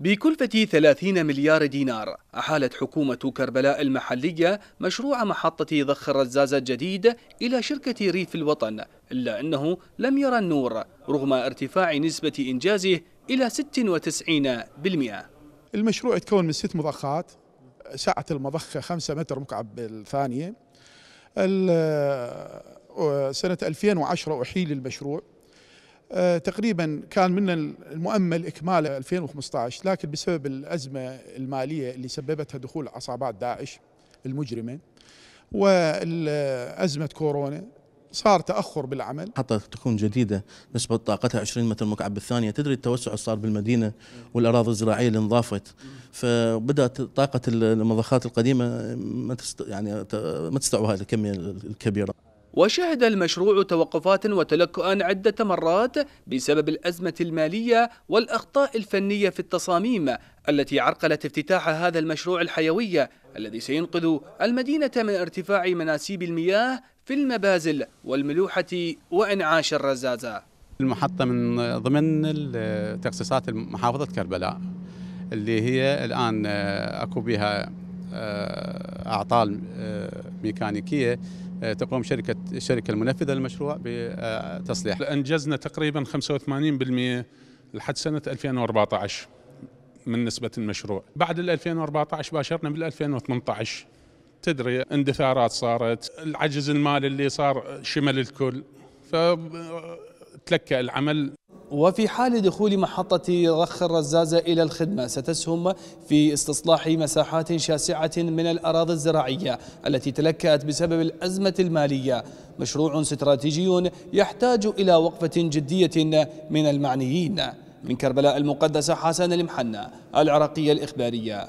بكلفة 30 مليار دينار أحالت حكومة كربلاء المحلية مشروع محطة ضخ الرزازة الجديد إلى شركة ريف الوطن إلا أنه لم يرى النور رغم ارتفاع نسبة إنجازه إلى 96% المشروع يتكون من ست مضخات سعة المضخة 5 متر مكعب بالثانية آه، سنة 2010 أحيل المشروع آه، تقريبا كان من المؤمل اكماله 2015 لكن بسبب الازمه الماليه اللي سببتها دخول عصابات داعش المجرمه وازمه كورونا صار تاخر بالعمل حتى تكون جديده نسبه طاقتها 20 متر مكعب بالثانيه تدري التوسع صار بالمدينه والاراضي الزراعيه اللي انضافت فبدات طاقه المضخات القديمه ما تست... يعني ما تستوعبها الكميه الكبيره وشهد المشروع توقفات وتلكؤا عدة مرات بسبب الأزمة المالية والأخطاء الفنية في التصاميم التي عرقلت افتتاح هذا المشروع الحيوي الذي سينقذ المدينة من ارتفاع مناسيب المياه في المبازل والملوحة وإنعاش الرزازة المحطة من ضمن التخصيصات محافظة كربلاء اللي هي الآن آه، أكو بها آه، أعطال آه، ميكانيكية آه، تقوم شركة الشركة المنفذة للمشروع بتصليح أنجزنا تقريبا 85% لحد سنة 2014 من نسبة المشروع بعد 2014 باشرنا بال 2018 تدري اندثارات صارت العجز المالي اللي صار شمل الكل فتلكأ العمل وفي حال دخول محطة رخ الرزازة إلى الخدمة ستسهم في استصلاح مساحات شاسعة من الأراضي الزراعية التي تلكأت بسبب الأزمة المالية مشروع استراتيجي يحتاج إلى وقفة جدية من المعنيين من كربلاء المقدسة حسن المحنة العراقية الإخبارية